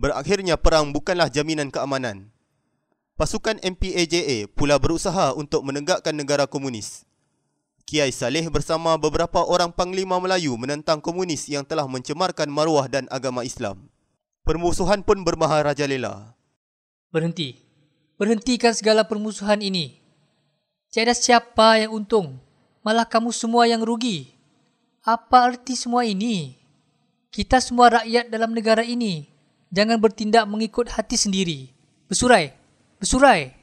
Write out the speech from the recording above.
Berakhirnya perang bukanlah jaminan keamanan. Pasukan MPAJA pula berusaha untuk menegakkan negara komunis. Kiai Saleh bersama beberapa orang Panglima Melayu menentang komunis yang telah mencemarkan maruah dan agama Islam. Permusuhan pun bermaharaja Raja Lela. Berhenti. Berhentikan segala permusuhan ini. Tiada siapa yang untung. Malah kamu semua yang rugi. Apa arti semua ini? Kita semua rakyat dalam negara ini jangan bertindak mengikut hati sendiri. Bersurai, bersurai.